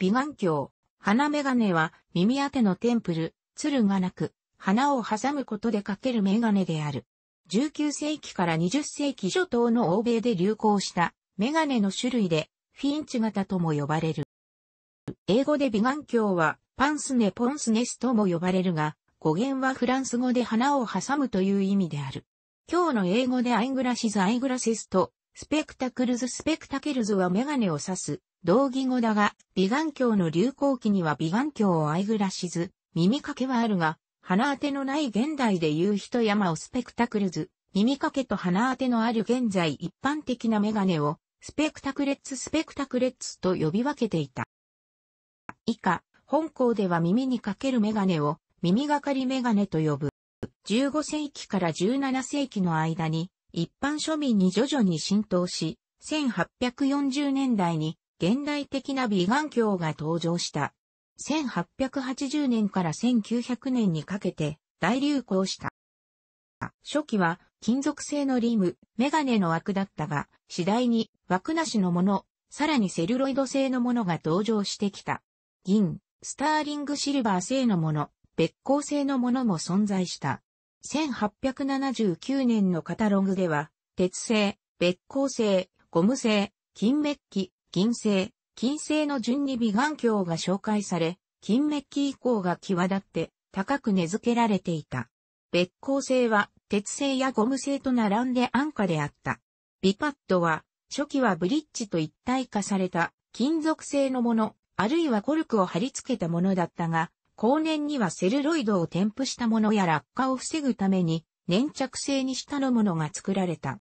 美眼鏡。花眼鏡は耳当てのテンプル、鶴がなく、花を挟むことでかける眼鏡である。19世紀から20世紀初頭の欧米で流行した眼鏡の種類で、フィンチ型とも呼ばれる。英語で美眼鏡はパンスネポンスネスとも呼ばれるが、語源はフランス語で花を挟むという意味である。今日の英語でアイグラシズアイグラセスとスペクタクルズスペクタケルズはメガネを指す同義語だが、美顔鏡の流行期には美顔鏡を愛ぐらしず、耳かけはあるが、鼻当てのない現代で言う人山をスペクタクルズ、耳かけと鼻当てのある現在一般的なメガネを、スペクタクレッツスペクタクレッツと呼び分けていた。以下、本校では耳にかけるメガネを、耳がかりメガネと呼ぶ。15世紀から17世紀の間に、一般庶民に徐々に浸透し、1840年代に現代的な美顔鏡が登場した。1880年から1900年にかけて大流行した。初期は金属製のリム、メガネの枠だったが、次第に枠なしのもの、さらにセルロイド製のものが登場してきた。銀、スターリングシルバー製のもの、別光製のものも存在した。1879年のカタログでは、鉄製、別光製、ゴム製、金メッキ、銀星、金星の順に美顔鏡が紹介され、金メッキ以降が際立って高く根付けられていた。別光星は鉄製やゴム製と並んで安価であった。ビパッドは初期はブリッジと一体化された金属製のもの、あるいはコルクを貼り付けたものだったが、後年にはセルロイドを添付したものや落下を防ぐために粘着性にしたのものが作られた。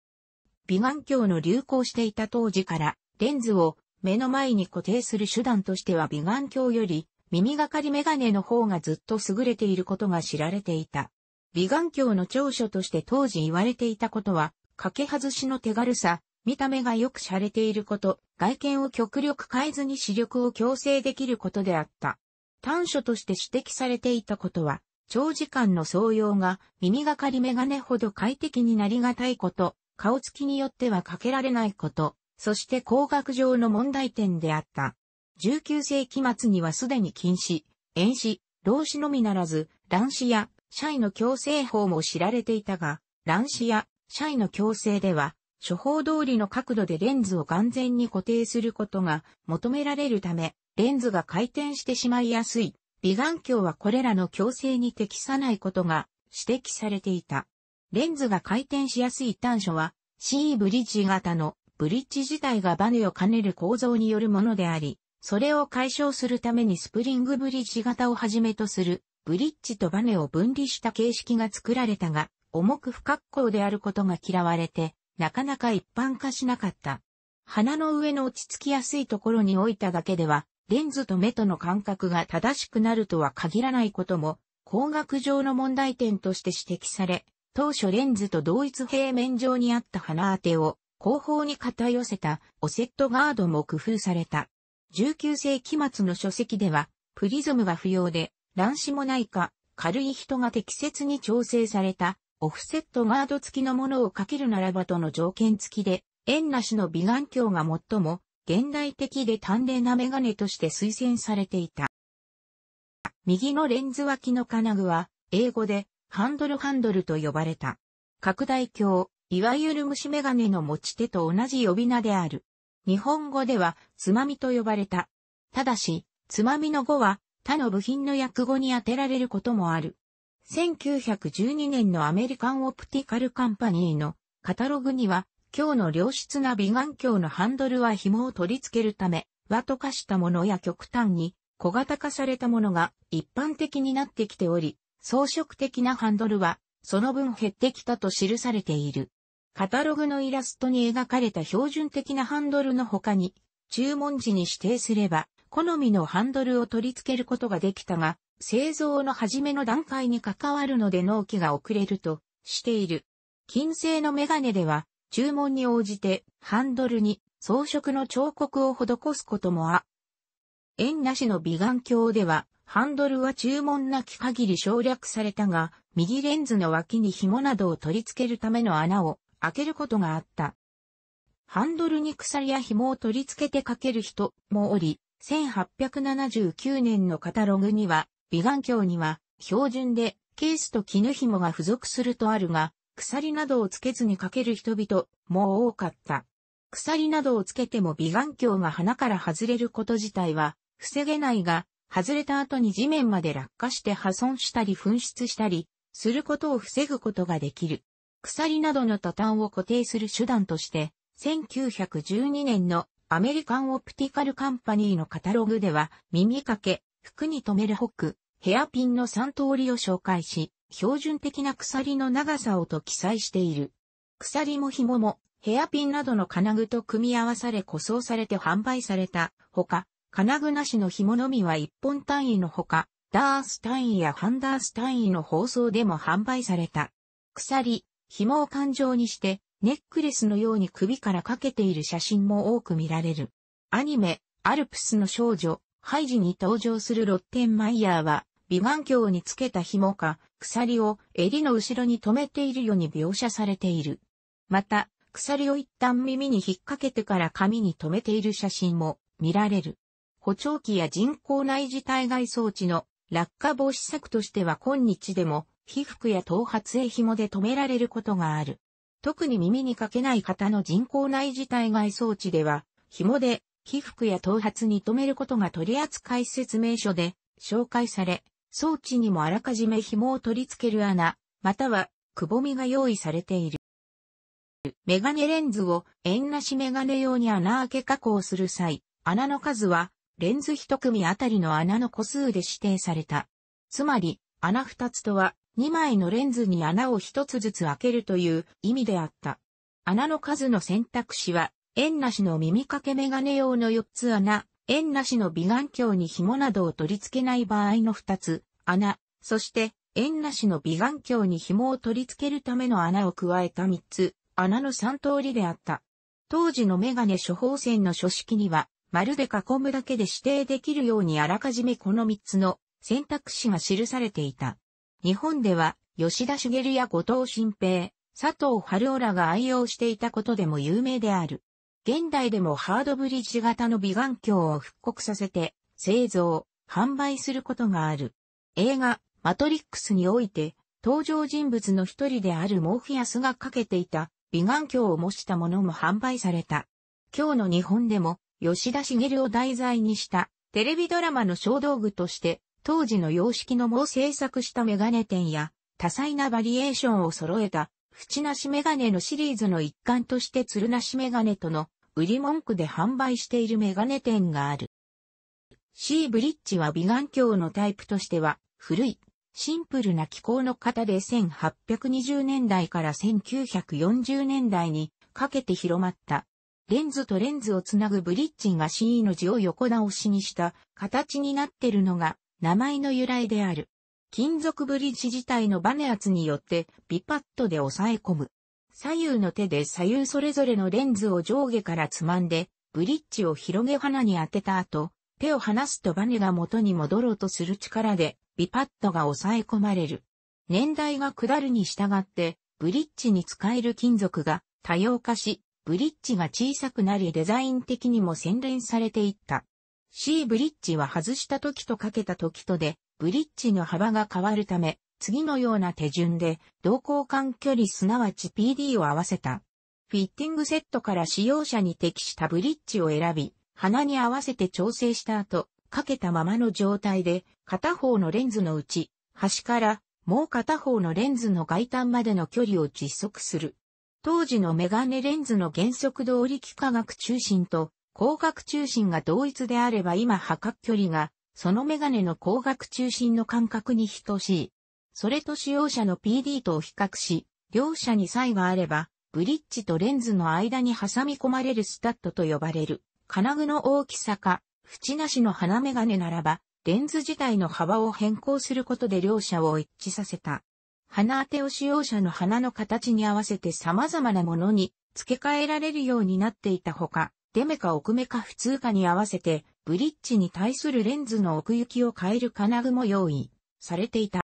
美顔鏡の流行していた当時からレンズを目の前に固定する手段としては美眼鏡より耳がかりメガネの方がずっと優れていることが知られていた。美眼鏡の長所として当時言われていたことは、かけ外しの手軽さ、見た目がよく洒落ていること、外見を極力変えずに視力を矯正できることであった。短所として指摘されていたことは、長時間の相用が耳がかりメガネほど快適になりがたいこと、顔つきによってはかけられないこと、そして工学上の問題点であった。19世紀末にはすでに禁止、遠視、老子のみならず、乱視や、社位の強制法も知られていたが、乱視や、社位の強制では、処方通りの角度でレンズを完全に固定することが求められるため、レンズが回転してしまいやすい。美眼鏡はこれらの強制に適さないことが指摘されていた。レンズが回転しやすい端所は C ブリッジ型のブリッジ自体がバネを兼ねる構造によるものであり、それを解消するためにスプリングブリッジ型をはじめとする、ブリッジとバネを分離した形式が作られたが、重く不格好であることが嫌われて、なかなか一般化しなかった。鼻の上の落ち着きやすいところに置いただけでは、レンズと目との感覚が正しくなるとは限らないことも、工学上の問題点として指摘され、当初レンズと同一平面上にあった鼻当てを後方に肩寄せたオセットガードも工夫された。19世紀末の書籍では、プリズムは不要で、乱視もないか、軽い人が適切に調整された、オフセットガード付きのものをかけるならばとの条件付きで、円なしの美顔鏡が最も現代的で短麗なメガネとして推薦されていた。右のレンズ脇の金具は、英語でハンドルハンドルと呼ばれた。拡大鏡、いわゆる虫眼鏡の持ち手と同じ呼び名である。日本語では、つまみと呼ばれた。ただし、つまみの語は、他の部品の訳語に当てられることもある。1912年のアメリカンオプティカルカンパニーのカタログには、今日の良質な美顔鏡のハンドルは紐を取り付けるため、和と化したものや極端に小型化されたものが一般的になってきており、装飾的なハンドルはその分減ってきたと記されている。カタログのイラストに描かれた標準的なハンドルの他に、注文時に指定すれば、好みのハンドルを取り付けることができたが、製造の初めの段階に関わるので納期が遅れるとしている。金製のメガネでは、注文に応じてハンドルに装飾の彫刻を施すこともあ。縁なしの美顔鏡では、ハンドルは注文なき限り省略されたが、右レンズの脇に紐などを取り付けるための穴を開けることがあった。ハンドルに鎖や紐を取り付けてかける人もおり、1879年のカタログには、美顔鏡には、標準で、ケースと絹紐が付属するとあるが、鎖などをつけずにかける人々も多かった。鎖などをつけても美顔鏡が鼻から外れること自体は防げないが、外れた後に地面まで落下して破損したり紛失したりすることを防ぐことができる。鎖などの多端を固定する手段として、1912年のアメリカンオプティカルカンパニーのカタログでは、耳掛け、服に留めるホック、ヘアピンの3通りを紹介し、標準的な鎖の長さをと記載している。鎖も紐も、ヘアピンなどの金具と組み合わされ塗装されて販売されたほか、金具なしの紐のみは1本単位のほか、ダース単位やハンダース単位の包装でも販売された。鎖、紐を感情にして、ネックレスのように首からかけている写真も多く見られる。アニメ、アルプスの少女、ハイジに登場するロッテンマイヤーは、美顔鏡につけた紐か、鎖を襟の後ろに留めているように描写されている。また、鎖を一旦耳に引っ掛けてから髪に留めている写真も見られる。補聴器や人工内耳体外装置の落下防止策としては今日でも被服や頭髪へ紐で留められることがある。特に耳にかけない方の人工内耳体外装置では、紐で被服や頭髪に留めることが取扱説明書で紹介され、装置にもあらかじめ紐を取り付ける穴、またはくぼみが用意されている。メガネレンズを円なしメガネ用に穴開け加工する際、穴の数はレンズ一組あたりの穴の個数で指定された。つまり、穴二つとは2枚のレンズに穴を1つずつ開けるという意味であった。穴の数の選択肢は、円なしの耳掛けメガネ用の4つ穴、円なしの美眼鏡に紐などを取り付けない場合の2つ穴、そして円なしの美眼鏡に紐を取り付けるための穴を加えた3つ穴の3通りであった。当時のメガネ処方箋の書式には、丸で囲むだけで指定できるようにあらかじめこの3つの選択肢が記されていた。日本では吉田茂や後藤新平、佐藤春夫らが愛用していたことでも有名である。現代でもハードブリッジ型の美顔鏡を復刻させて製造、販売することがある。映画、マトリックスにおいて、登場人物の一人であるモーフィアスがかけていた美顔鏡を模したものも販売された。今日の日本でも、吉田茂を題材にしたテレビドラマの小道具として当時の様式のもを制作したメガネ店や、多彩なバリエーションを揃えた、縁なしメガネのシリーズの一環として鶴なしメガネとの売り文句で販売しているメガネ店がある。C ブリッジは美顔鏡のタイプとしては古い、シンプルな機構の型で1820年代から1940年代にかけて広まった。レンズとレンズをつなぐブリッジが C の字を横倒しにした形になっているのが名前の由来である。金属ブリッジ自体のバネ圧によってビパットで押さえ込む。左右の手で左右それぞれのレンズを上下からつまんで、ブリッジを広げ花に当てた後、手を離すとバネが元に戻ろうとする力で、ビパットが抑え込まれる。年代が下るに従って、ブリッジに使える金属が多様化し、ブリッジが小さくなりデザイン的にも洗練されていった。C ブリッジは外した時とかけた時とで、ブリッジの幅が変わるため、次のような手順で、同交換距離すなわち PD を合わせた。フィッティングセットから使用者に適したブリッジを選び、鼻に合わせて調整した後、かけたままの状態で、片方のレンズのうち、端からもう片方のレンズの外端までの距離を実測する。当時のメガネレンズの原則通り幾何学中心と光学中心が同一であれば今破格距離が、そのメガネの光学中心の間隔に等しい。それと使用者の PD とを比較し、両者に差異があれば、ブリッジとレンズの間に挟み込まれるスタッドと呼ばれる、金具の大きさか、縁なしの花メガネならば、レンズ自体の幅を変更することで両者を一致させた。鼻当てを使用者の鼻の形に合わせて様々なものに付け替えられるようになっていたほか、デメか奥目か普通かに合わせて、ブリッジに対するレンズの奥行きを変える金具も用意されていた。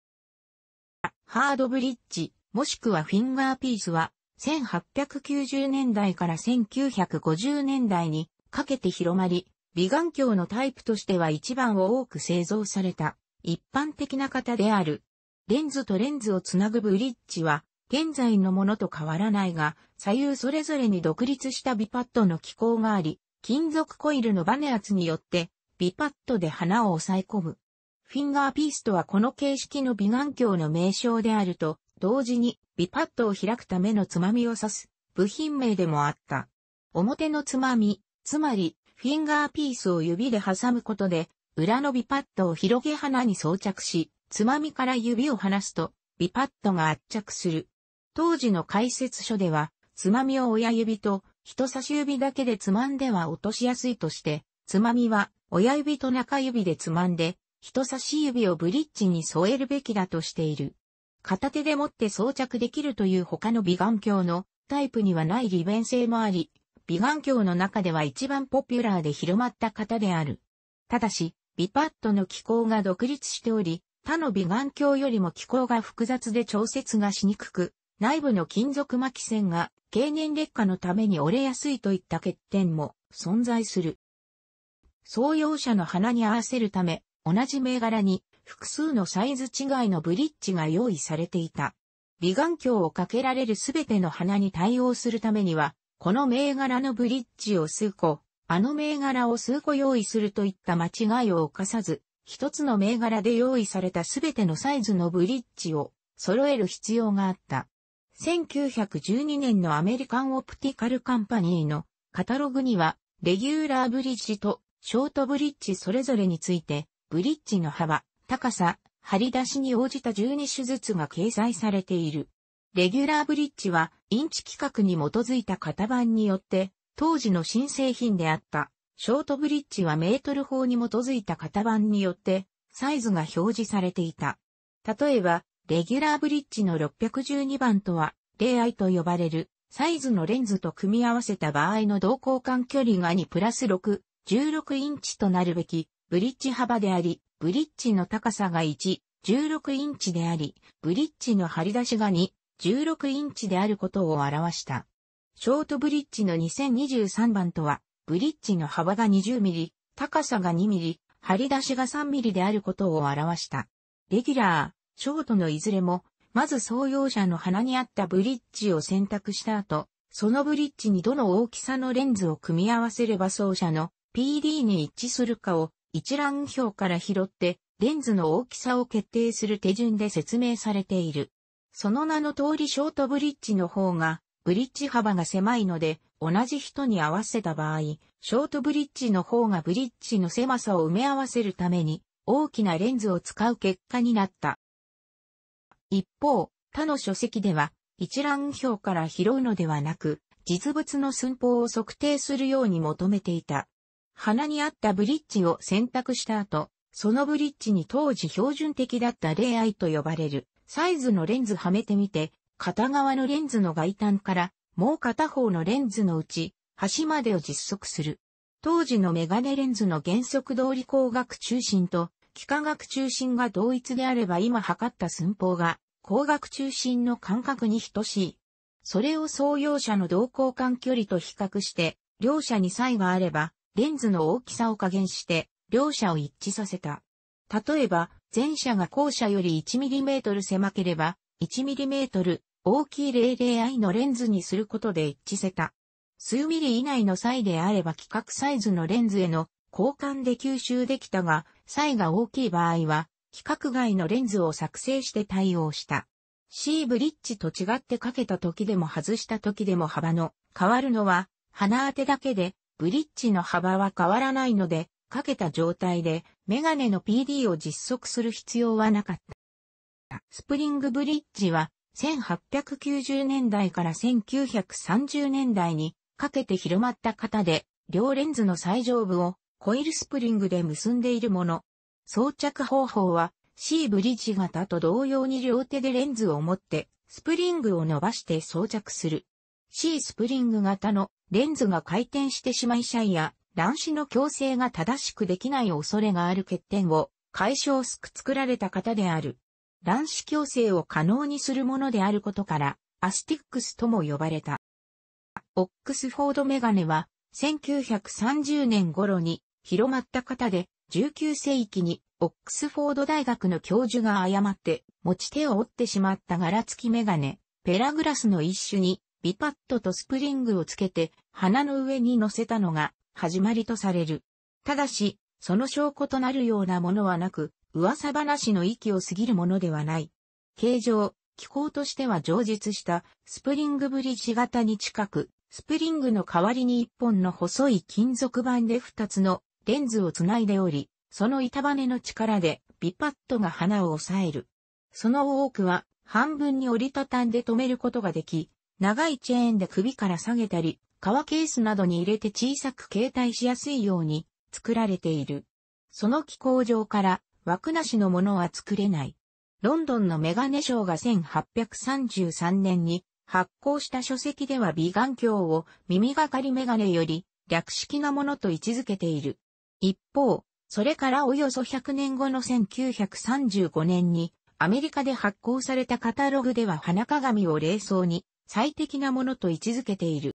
ハードブリッジ、もしくはフィンガーピースは、1890年代から1950年代にかけて広まり、美顔鏡のタイプとしては一番を多く製造された一般的な型である。レンズとレンズをつなぐブリッジは現在のものと変わらないが、左右それぞれに独立したビパッドの機構があり、金属コイルのバネ圧によって、ビパッドで花を押さえ込む。フィンガーピースとはこの形式の美顔鏡の名称であると、同時にビパッドを開くためのつまみを指す部品名でもあった。表のつまみ、つまりフィンガーピースを指で挟むことで、裏のビパッドを広げ花に装着し、つまみから指を離すと、ビパッドが圧着する。当時の解説書では、つまみを親指と人差し指だけでつまんでは落としやすいとして、つまみは親指と中指でつまんで、人差し指をブリッジに添えるべきだとしている。片手で持って装着できるという他の美顔鏡のタイプにはない利便性もあり、美顔鏡の中では一番ポピュラーで広まった型である。ただし、ビパッドの機構が独立しており、他の美顔鏡よりも機構が複雑で調節がしにくく、内部の金属巻き線が経年劣化のために折れやすいといった欠点も存在する。創用者の花に合わせるため、同じ銘柄に複数のサイズ違いのブリッジが用意されていた。美顔鏡をかけられるすべての花に対応するためには、この銘柄のブリッジを数個、あの銘柄を数個用意するといった間違いを犯さず、一つの銘柄で用意されたすべてのサイズのブリッジを揃える必要があった。1912年のアメリカンオプティカルカンパニーのカタログには、レギュラーブリッジとショートブリッジそれぞれについて、ブリッジの幅、高さ、張り出しに応じた12種ずつが掲載されている。レギュラーブリッジは、インチ規格に基づいた型番によって、当時の新製品であった。ショートブリッジはメートル法に基づいた型番によって、サイズが表示されていた。例えば、レギュラーブリッジの612番とは、レイアイと呼ばれる、サイズのレンズと組み合わせた場合の同交換距離が2プラス6、16インチとなるべき、ブリッジ幅であり、ブリッジの高さが1、16インチであり、ブリッジの張り出しが2、16インチであることを表した。ショートブリッジの2023番とは、ブリッジの幅が20ミリ、高さが2ミリ、張り出しが3ミリであることを表した。レギュラー、ショートのいずれも、まず創用者の鼻にあったブリッジを選択した後、そのブリッジにどの大きさのレンズを組み合わせれば走者の PD に一致するかを一覧表から拾って、レンズの大きさを決定する手順で説明されている。その名の通りショートブリッジの方が、ブリッジ幅が狭いので、同じ人に合わせた場合、ショートブリッジの方がブリッジの狭さを埋め合わせるために、大きなレンズを使う結果になった。一方、他の書籍では、一覧表から拾うのではなく、実物の寸法を測定するように求めていた。鼻にあったブリッジを選択した後、そのブリッジに当時標準的だったレイアイと呼ばれるサイズのレンズはめてみて、片側のレンズの外端からもう片方のレンズのうち端までを実測する。当時のメガネレンズの原則通り光学中心と幾何学中心が同一であれば今測った寸法が光学中心の間隔に等しい。それを創用者の同交換距離と比較して、両者に差異があれば、レンズの大きさを加減して、両者を一致させた。例えば、前者が後者より 1mm 狭ければ、1mm 大きい 00i のレンズにすることで一致せた。数ミリ以内の差異であれば規格サイズのレンズへの交換で吸収できたが、差異が大きい場合は、規格外のレンズを作成して対応した。C ブリッジと違ってかけた時でも外した時でも幅の変わるのは鼻当てだけでブリッジの幅は変わらないのでかけた状態でメガネの PD を実測する必要はなかった。スプリングブリッジは1890年代から1930年代にかけて広まった型で両レンズの最上部をコイルスプリングで結んでいるもの。装着方法は C ブリッジ型と同様に両手でレンズを持ってスプリングを伸ばして装着する。C スプリング型のレンズが回転してしまいシャイや乱視の矯正が正しくできない恐れがある欠点を解消すく作られた型である。乱視矯正を可能にするものであることからアスティックスとも呼ばれた。オックスフォードメガネは1930年頃に広まった型で19世紀にオックスフォード大学の教授が誤って持ち手を折ってしまった柄付きメガネ、ペラグラスの一種にビパットとスプリングをつけて鼻の上に乗せたのが始まりとされる。ただし、その証拠となるようなものはなく、噂話の域を過ぎるものではない。形状、機構としては上述したスプリングブリッジ型に近く、スプリングの代わりに一本の細い金属板で二つのレンズをつないでおり、その板バネの力でビパッドが花を抑える。その多くは半分に折りたたんで止めることができ、長いチェーンで首から下げたり、革ケースなどに入れて小さく携帯しやすいように作られている。その機構上から枠なしのものは作れない。ロンドンのメガネ賞が1833年に発行した書籍では美顔鏡を耳がかりメガネより略式なものと位置づけている。一方、それからおよそ100年後の1935年に、アメリカで発行されたカタログでは花鏡を霊装に最適なものと位置づけている。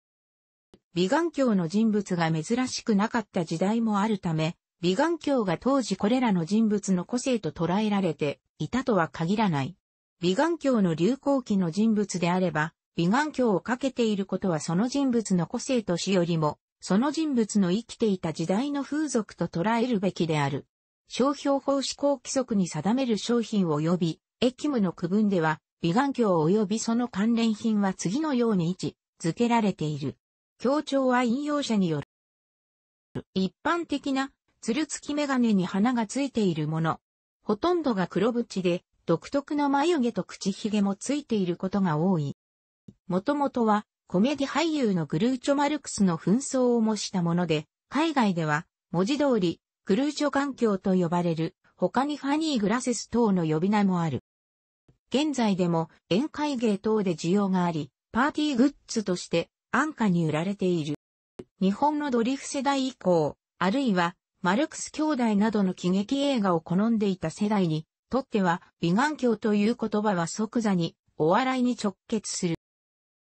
美顔鏡の人物が珍しくなかった時代もあるため、美顔鏡が当時これらの人物の個性と捉えられていたとは限らない。美顔鏡の流行期の人物であれば、美顔鏡をかけていることはその人物の個性としよりもその人物の生きていた時代の風俗と捉えるべきである。商標法施行規則に定める商品及び、駅務の区分では、美顔鏡及びその関連品は次のように位置付けられている。協調は引用者による。一般的な、つるつきメガネに花がついているもの。ほとんどが黒縁で、独特の眉毛と口ひげもついていることが多い。もともとは、コメディ俳優のグルーチョ・マルクスの紛争を模したもので、海外では、文字通り、グルーチョ環境と呼ばれる、他にファニー・グラセス等の呼び名もある。現在でも宴会芸等で需要があり、パーティーグッズとして安価に売られている。日本のドリフ世代以降、あるいはマルクス兄弟などの喜劇映画を好んでいた世代にとっては、美顔鏡という言葉は即座にお笑いに直結する。